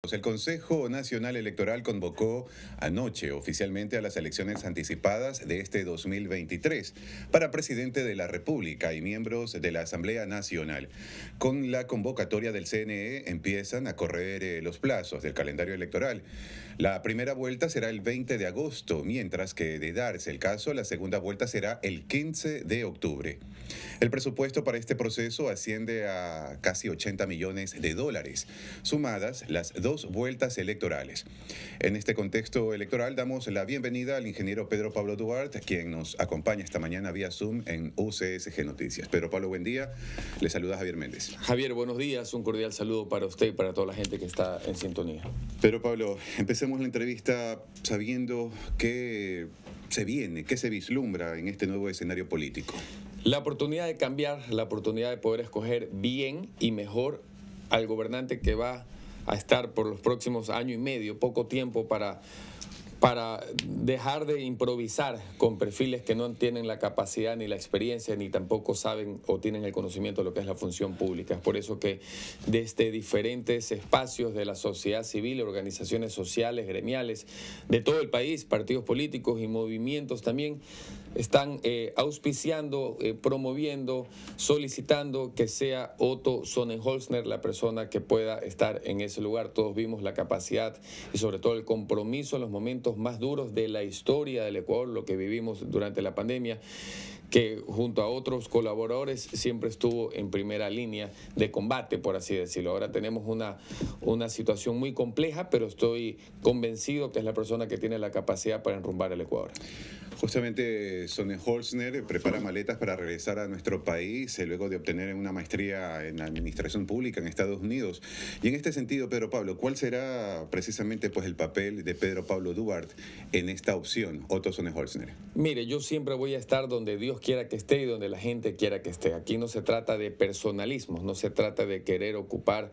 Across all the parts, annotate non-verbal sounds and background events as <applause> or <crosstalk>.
Pues el Consejo Nacional Electoral convocó anoche oficialmente a las elecciones anticipadas de este 2023 para presidente de la República y miembros de la Asamblea Nacional. Con la convocatoria del CNE empiezan a correr eh, los plazos del calendario electoral. La primera vuelta será el 20 de agosto, mientras que de darse el caso, la segunda vuelta será el 15 de octubre. El presupuesto para este proceso asciende a casi 80 millones de dólares, sumadas las dos dos vueltas electorales. En este contexto electoral damos la bienvenida al ingeniero Pedro Pablo Duarte, quien nos acompaña esta mañana vía Zoom en UCSG Noticias. Pedro Pablo, buen día. Le saluda Javier Méndez. Javier, buenos días. Un cordial saludo para usted y para toda la gente que está en sintonía. Pedro Pablo, empecemos la entrevista sabiendo qué se viene, qué se vislumbra en este nuevo escenario político. La oportunidad de cambiar, la oportunidad de poder escoger bien y mejor al gobernante que va a estar por los próximos año y medio, poco tiempo para para dejar de improvisar con perfiles que no tienen la capacidad ni la experiencia ni tampoco saben o tienen el conocimiento de lo que es la función pública. Es por eso que desde diferentes espacios de la sociedad civil, organizaciones sociales, gremiales, de todo el país, partidos políticos y movimientos también, están eh, auspiciando, eh, promoviendo, solicitando que sea Otto Sonnenholzner la persona que pueda estar en ese lugar. Todos vimos la capacidad y sobre todo el compromiso en los momentos más duros de la historia del Ecuador, lo que vivimos durante la pandemia que junto a otros colaboradores siempre estuvo en primera línea de combate, por así decirlo. Ahora tenemos una, una situación muy compleja, pero estoy convencido que es la persona que tiene la capacidad para enrumbar el Ecuador. Justamente eh, Sone Holzner eh, prepara maletas para regresar a nuestro país eh, luego de obtener una maestría en administración pública en Estados Unidos. Y en este sentido, Pedro Pablo, ¿cuál será precisamente pues, el papel de Pedro Pablo Duarte en esta opción, Otto Sone Holzner? Mire, yo siempre voy a estar donde Dios quiera que esté y donde la gente quiera que esté. Aquí no se trata de personalismo, no se trata de querer ocupar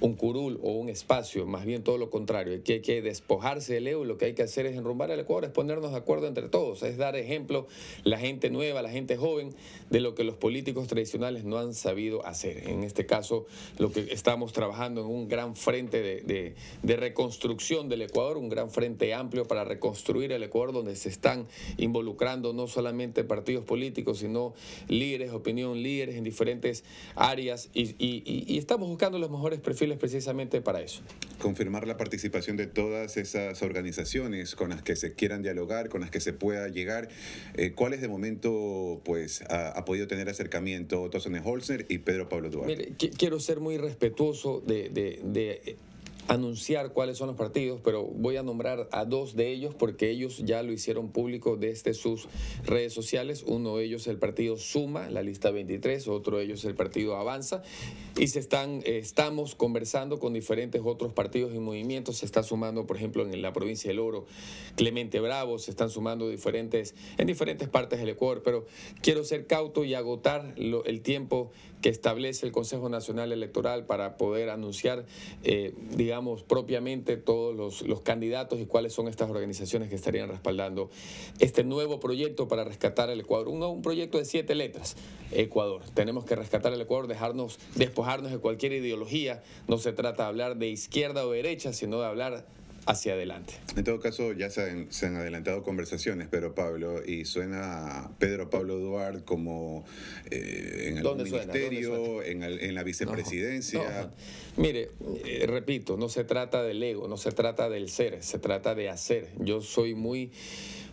un curul o un espacio, más bien todo lo contrario, que hay que despojarse del ego lo que hay que hacer es enrumbar al Ecuador, es ponernos de acuerdo entre todos, es dar ejemplo la gente nueva, la gente joven, de lo que los políticos tradicionales no han sabido hacer. En este caso, lo que estamos trabajando en un gran frente de, reconstrucción del Ecuador, un gran frente amplio para reconstruir el Ecuador, donde se están involucrando no solamente partidos políticos, sino líderes, opinión líderes en diferentes áreas y estamos buscando los mejores perfiles precisamente para eso. Confirmar la participación de todas esas organizaciones con las que se quieran dialogar, con las que se pueda llegar. Eh, ¿Cuáles de momento pues, ha, podido tener acercamiento Otto Holzer y Pedro Pablo Duarte? quiero ser muy respetuoso de anunciar cuáles son los partidos, pero voy a nombrar a dos de ellos porque ellos ya lo hicieron público desde sus redes sociales. Uno de ellos es el partido Suma, la lista 23, otro de ellos es el partido Avanza y se están eh, estamos conversando con diferentes otros partidos y movimientos, se está sumando, por ejemplo, en la provincia del Oro, Clemente Bravo, se están sumando diferentes en diferentes partes del Ecuador, pero quiero ser cauto y agotar el tiempo que establece el Consejo Nacional Electoral para poder anunciar eh, digamos propiamente todos los, candidatos y cuáles son estas organizaciones que estarían respaldando este nuevo proyecto para rescatar el Ecuador. Un, un proyecto de siete letras, Ecuador. Tenemos que rescatar el Ecuador, dejarnos, despojarnos de cualquier ideología. No se trata de hablar de izquierda o derecha, sino de hablar hacia adelante. En todo caso, ya se han, adelantado conversaciones, Pedro Pablo, y suena Pedro Pablo Duarte como eh, en el ministerio, en, la vicepresidencia. Mire, eh, repito, no se trata del ego, no se trata del ser, se trata de hacer. Yo soy muy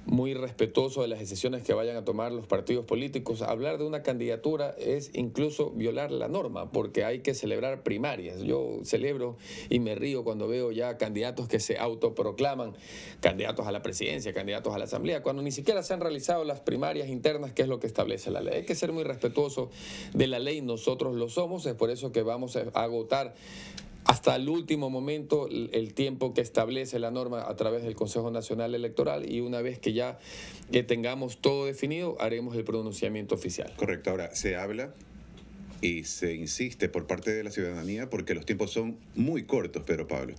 muy respetuoso de las decisiones que vayan a tomar los partidos políticos. Hablar de una candidatura es incluso violar la norma, porque hay que celebrar primarias. Yo celebro y me río cuando veo ya candidatos que se autoproclaman candidatos a la presidencia, candidatos a la asamblea, cuando ni siquiera se han realizado las primarias internas, que es lo que establece la ley. Hay que ser muy respetuoso de la ley, nosotros lo somos, es por eso que vamos a agotar hasta el último momento el tiempo que establece la norma a través del Consejo Nacional Electoral y una vez que ya tengamos todo definido haremos el pronunciamiento oficial. Correcto, ahora se habla y se insiste por parte de la ciudadanía porque los tiempos son muy cortos, Pedro Pablo.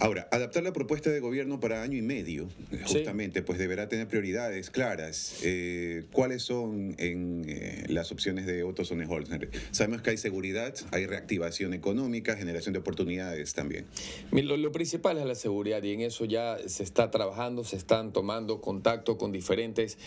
Ahora, adaptar la propuesta de gobierno para año y medio, eh, justamente, pues deberá tener prioridades claras. Eh, ¿Cuáles son en eh, las opciones de Otto Sonnenholzner? Sabemos que hay seguridad, hay reactivación económica, generación de oportunidades también. Lo, lo principal es la seguridad y en eso ya se está trabajando, se están tomando contacto con diferentes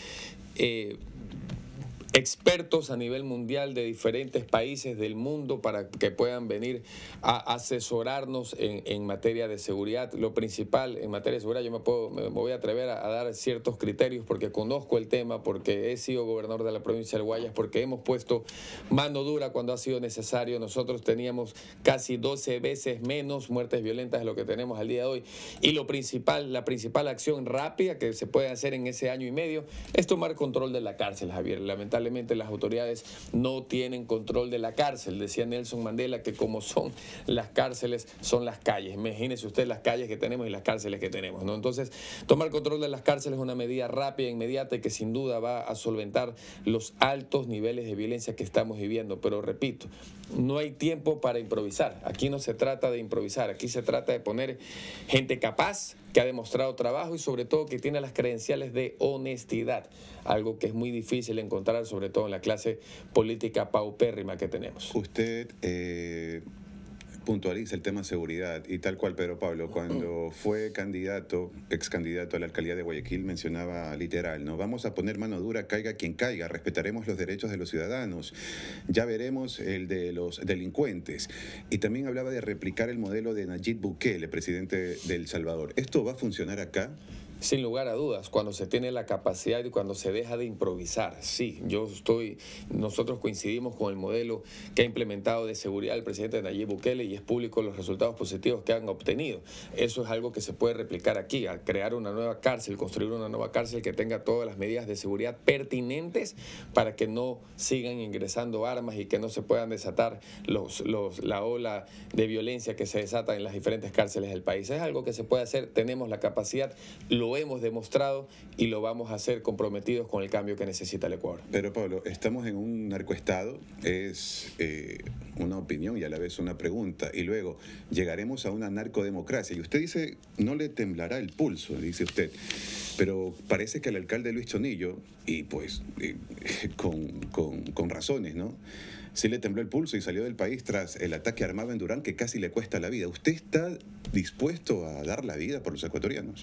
expertos a nivel mundial de diferentes países del mundo para que puedan venir a asesorarnos en, materia de seguridad. Lo principal en materia de seguridad, yo me, puedo, me voy a atrever a, dar ciertos criterios porque conozco el tema, porque he sido gobernador de la provincia de Guayas, porque hemos puesto mano dura cuando ha sido necesario. Nosotros teníamos casi 12 veces menos muertes violentas de lo que tenemos al día de hoy. Y lo principal, la principal acción rápida que se puede hacer en ese año y medio es tomar control de la cárcel, Javier. Lamentablemente lamentablemente las autoridades no tienen control de la cárcel. Decía Nelson Mandela que como son las cárceles, son las calles. Imagínese usted las calles que tenemos y las cárceles que tenemos. ¿no? Entonces, tomar control de las cárceles es una medida rápida, e inmediata y que sin duda va a solventar los altos niveles de violencia que estamos viviendo. Pero repito, no hay tiempo para improvisar. Aquí no se trata de improvisar, aquí se trata de poner gente capaz que ha demostrado trabajo y sobre todo que tiene las credenciales de honestidad, algo que es muy difícil encontrar, sobre todo en la clase política paupérrima que tenemos. Usted eh, puntualiza el tema seguridad y tal cual Pedro Pablo, mm. cuando fue candidato, ex candidato a la alcaldía de Guayaquil, mencionaba literal, ¿no? Vamos a poner mano dura, caiga quien caiga, respetaremos los derechos de los ciudadanos, ya veremos el de los delincuentes. Y también hablaba de replicar el modelo de Nayib Bukele, presidente del Salvador. ¿Esto va a funcionar acá? Sin lugar a dudas, cuando se tiene la capacidad y cuando se deja de improvisar, sí, yo estoy, nosotros coincidimos con el modelo que ha implementado de seguridad el presidente Nayib Bukele y es público los resultados positivos que han obtenido. Eso es algo que se puede replicar aquí, al crear una nueva cárcel, construir una nueva cárcel que tenga todas las medidas de seguridad pertinentes para que no sigan ingresando armas y que no se puedan desatar los, los, la ola de violencia que se desata en las diferentes cárceles del país. Es algo que se puede hacer, tenemos la capacidad, lo hemos demostrado y lo vamos a hacer comprometidos con el cambio que necesita el Ecuador. Pero Pablo, estamos en un narcoestado, es eh, una opinión y a la vez una pregunta, y luego llegaremos a una narcodemocracia. Y usted dice, no le temblará el pulso, dice usted, pero parece que el alcalde Luis Chonillo, y pues eh, <laughs> con razones, ¿no? sí le tembló el pulso y salió del país tras el ataque armado en Durán que casi le cuesta la vida. ¿Usted está dispuesto a dar la vida por los ecuatorianos?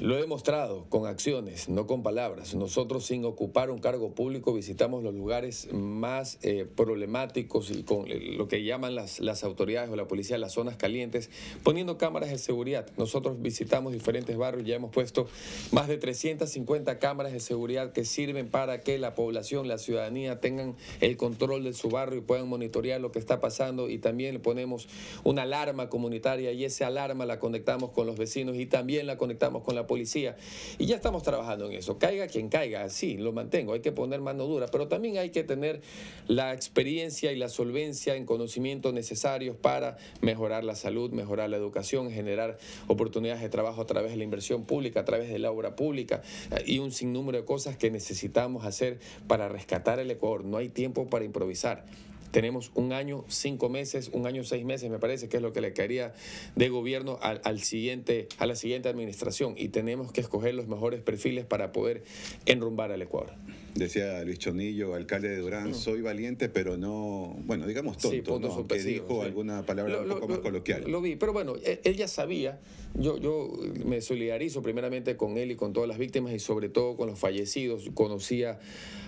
Lo he demostrado con acciones, no con palabras. Nosotros sin ocupar un cargo público visitamos los lugares más eh, problemáticos y con eh, lo que llaman las, autoridades o la policía las zonas calientes, poniendo cámaras de seguridad. Nosotros visitamos diferentes barrios, y ya hemos puesto más de 350 cámaras de seguridad que sirven para que la población, la ciudadanía tengan el control de su barrio y puedan monitorear lo que está pasando y también le ponemos una alarma comunitaria y esa alarma la conectamos con los vecinos y también la conectamos con la la policía. Y ya estamos trabajando en eso. Caiga quien caiga, sí, lo mantengo. Hay que poner mano dura, pero también hay que tener la experiencia y la solvencia en conocimientos necesarios para mejorar la salud, mejorar la educación, generar oportunidades de trabajo a través de la inversión pública, a través de la obra pública eh, y un sinnúmero de cosas que necesitamos hacer para rescatar el Ecuador. No hay tiempo para improvisar tenemos un año, cinco meses, un año, seis meses, me parece, que es lo que le caería de gobierno al, siguiente, a la siguiente administración. Y tenemos que escoger los mejores perfiles para poder enrumbar al Ecuador. Decía Luis Chonillo, alcalde de Durán, mm. soy valiente, pero no, bueno, digamos tonto, sí, ¿no? que dijo alguna palabra un poco más coloquial. Lo vi, pero bueno, e, él ya sabía, yo, yo me solidarizo primeramente con él y con todas las víctimas y sobre todo con los fallecidos. Conocía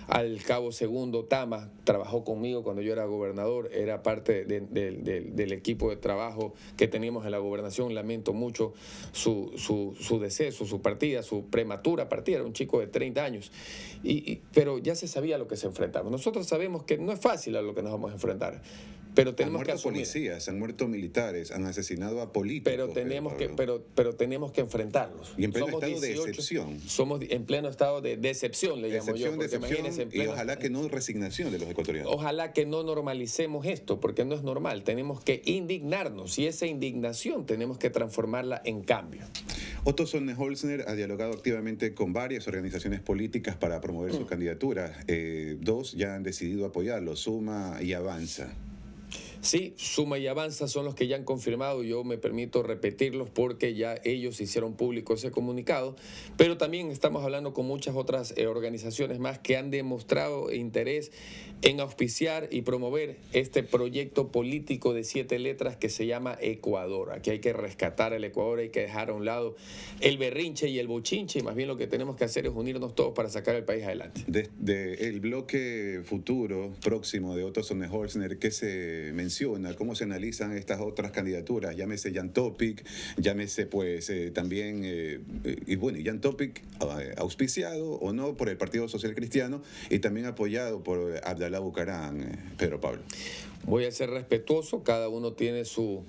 al cabo segundo Tama, trabajó conmigo cuando yo era gobernador, era parte del equipo de trabajo que teníamos en la gobernación. Lamento mucho su, su, su deceso, su partida, su prematura partida. Era un chico de 30 años. Y, pero ya se sabía a lo que se enfrentaba. Nosotros sabemos que no es fácil a lo que nos vamos a enfrentar. Pero tenemos han muerto policías, han muerto militares, han asesinado a políticos. Pero tenemos que, pero, pero tenemos que enfrentarlos. Y en pleno estado de decepción. Somos en pleno estado de decepción, le llamo yo. Decepción, y ojalá que no resignación de los ecuatorianos. Ojalá que no normalicemos esto, porque no es normal. Tenemos que indignarnos y esa indignación tenemos que transformarla en cambio. Otto Sonne Holzner ha dialogado activamente con varias organizaciones políticas para promover su mm. candidatura. Eh, dos ya han decidido apoyarlo, Suma y Avanza. Sí, Suma y Avanza son los que ya han confirmado, yo me permito repetirlos porque ya ellos hicieron público ese comunicado, pero también estamos hablando con muchas otras eh, organizaciones más que han demostrado interés en auspiciar y promover este proyecto político de siete letras que se llama Ecuador. Aquí hay que rescatar el Ecuador, hay que dejar a un lado el berrinche y el bochinche, y más bien lo que tenemos que hacer es unirnos todos para sacar el país adelante. Desde el bloque futuro próximo de Otto Sonne Holzner, que se menciona cómo se analizan estas otras candidaturas, llámese Jan Topic, llámese pues eh, también, eh, eh, y bueno, Jan Topic auspiciado o no por el Partido Social Cristiano y también apoyado por Abdalá Bucarán, Pedro Pablo. Voy a ser respetuoso, cada uno tiene su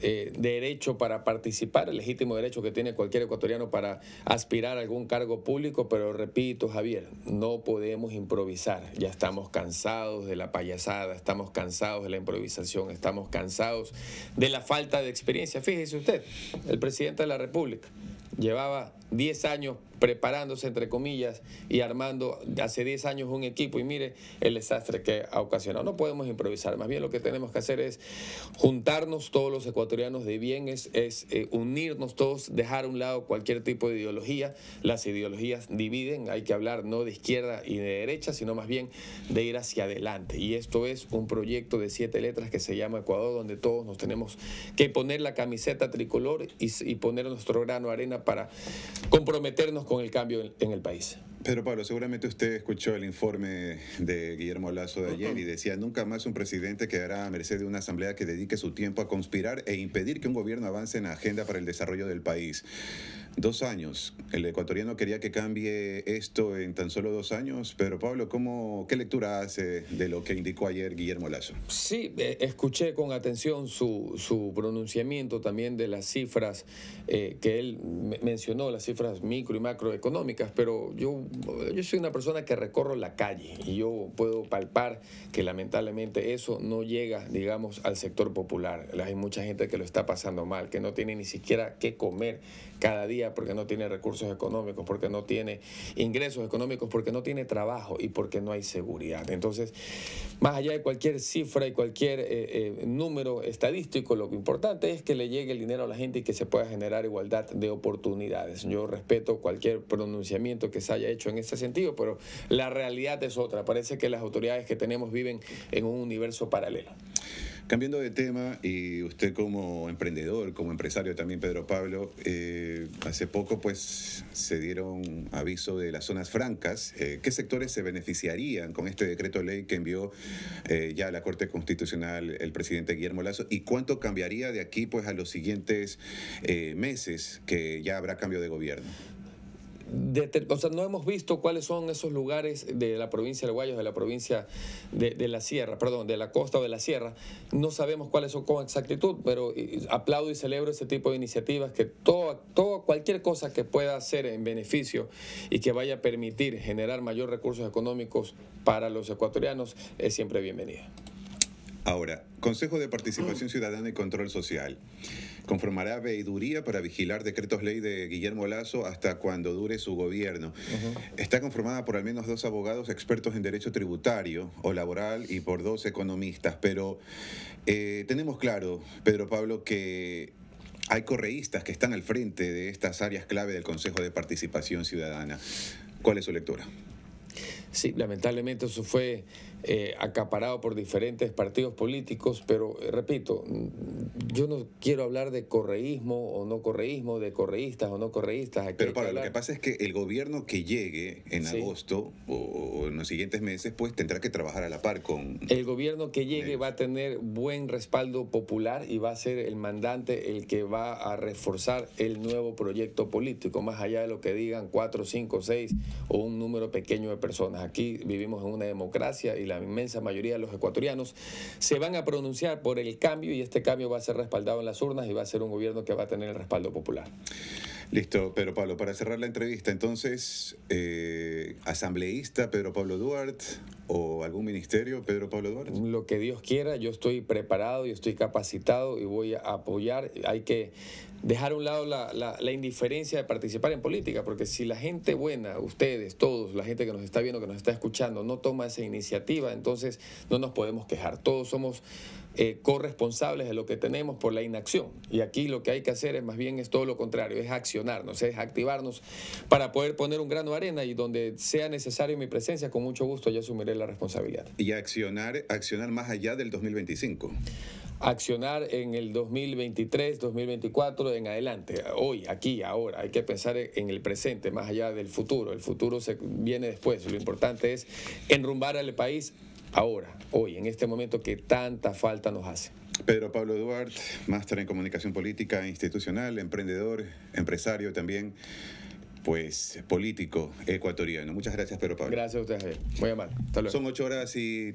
eh, derecho para participar, el legítimo derecho que tiene cualquier ecuatoriano para aspirar a algún cargo público, pero repito, Javier, no podemos improvisar. Ya estamos cansados de la payasada, estamos cansados de la improvisación, estamos cansados de la falta de experiencia. Fíjese usted, el presidente de la República llevaba 10 años preparándose, entre comillas, y armando hace 10 años un equipo. Y mire el desastre que ha ocasionado. No podemos improvisar, más bien lo que tenemos que hacer es juntarnos todos los ecuatorianos de bien, es, es eh, unirnos todos, dejar a un lado cualquier tipo de ideología. Las ideologías dividen, hay que hablar no de izquierda y de derecha, sino más bien de ir hacia adelante. Y esto es un proyecto de siete letras que se llama Ecuador, donde todos nos tenemos que poner la camiseta tricolor y, poner nuestro grano arena para comprometernos con el cambio en, el país. Pedro Pablo, seguramente usted escuchó el informe de Guillermo Lazo de ayer y decía, nunca más un presidente quedará a merced de una asamblea que dedique su tiempo a conspirar e impedir que un gobierno avance en la agenda para el desarrollo del país. Dos años. El ecuatoriano quería que cambie esto en tan solo dos años, pero Pablo, ¿cómo, ¿qué lectura hace de lo que indicó ayer Guillermo Lazo? Sí, eh, escuché con atención su, pronunciamiento también de las cifras eh, que él mencionó, las cifras micro y macroeconómicas, pero yo yo soy una persona que recorro la calle y yo puedo palpar que lamentablemente eso no llega, digamos, al sector popular. Hay mucha gente que lo está pasando mal, que no tiene ni siquiera que comer cada día porque no tiene recursos económicos, porque no tiene ingresos económicos, porque no tiene trabajo y porque no hay seguridad. Entonces, más allá de cualquier cifra y cualquier eh, eh, número estadístico, lo importante es que le llegue el dinero a la gente y que se pueda generar igualdad de oportunidades. Yo respeto cualquier pronunciamiento que se haya hecho en ese sentido, pero la realidad es otra. Parece que las autoridades que tenemos viven en un universo paralelo. Cambiando de tema, y usted como emprendedor, como empresario también, Pedro Pablo, eh, hace poco pues se dieron aviso de las zonas francas. Eh, ¿Qué sectores se beneficiarían con este decreto ley que envió eh, ya la Corte Constitucional el presidente Guillermo Lazo? ¿Y cuánto cambiaría de aquí pues a los siguientes meses que ya habrá cambio de gobierno? o sea, no hemos visto cuáles son esos lugares de la provincia de Guayos, de la provincia de, la Sierra, perdón, de la costa o de la Sierra. No sabemos cuáles son con exactitud, pero aplaudo y celebro ese tipo de iniciativas que todo, todo, cualquier cosa que pueda hacer en beneficio y que vaya a permitir generar mayor recursos económicos para los ecuatorianos es siempre bienvenida. Ahora, Consejo de Participación Ciudadana y Control Social. Conformará veeduría para vigilar decretos ley de Guillermo Lazo hasta cuando dure su gobierno. Está conformada por al menos dos abogados expertos en derecho tributario o laboral y por dos economistas. Pero eh, tenemos claro, Pedro Pablo, que hay correístas que están al frente de estas áreas clave del Consejo de Participación Ciudadana. ¿Cuál es su lectura? Sí, lamentablemente eso fue eh, acaparado por diferentes partidos políticos, pero eh, repito, mm, yo no quiero hablar de correísmo o no correísmo, de correístas o no correístas. pero para lo que pasa es que el gobierno que llegue en agosto o, o, en los siguientes meses, pues tendrá que trabajar a la par con... El gobierno que llegue va a tener buen respaldo popular y va a ser el mandante el que va a reforzar el nuevo proyecto político, más allá de lo que digan cuatro, cinco, seis o un número pequeño de personas aquí vivimos en una democracia y la inmensa mayoría de los ecuatorianos se van a pronunciar por el cambio y este cambio va a ser respaldado en las urnas y va a ser un gobierno que va a tener el respaldo popular. Listo, Pedro Pablo. Para cerrar la entrevista, entonces, eh, asambleísta Pedro Pablo Duarte o algún ministerio Pedro Pablo Duarte. Lo que Dios quiera, yo estoy preparado, y estoy capacitado y voy a apoyar. Hay que dejar a un lado la, la indiferencia de participar en política, porque si la gente buena, ustedes, todos, la gente que nos está viendo, que nos está escuchando, no toma esa iniciativa, entonces no nos podemos quejar. Todos somos eh, corresponsables de lo que tenemos por la inacción. Y aquí lo que hay que hacer es más bien es todo lo contrario, es accionarnos, es activarnos para poder poner un grano de arena y donde sea necesario mi presencia, con mucho gusto yo asumiré la responsabilidad. Y accionar, accionar más allá del 2025 accionar en el 2023, 2024, en adelante, hoy, aquí, ahora. Hay que pensar en el presente, más allá del futuro. El futuro se viene después. Lo importante es enrumbar al país ahora, hoy, en este momento que tanta falta nos hace. Pedro Pablo Duarte, máster en comunicación política institucional, emprendedor, empresario también, pues político ecuatoriano. Muchas gracias, Pedro Pablo. Gracias a ustedes, Voy a amable. Hasta luego. Son ocho horas y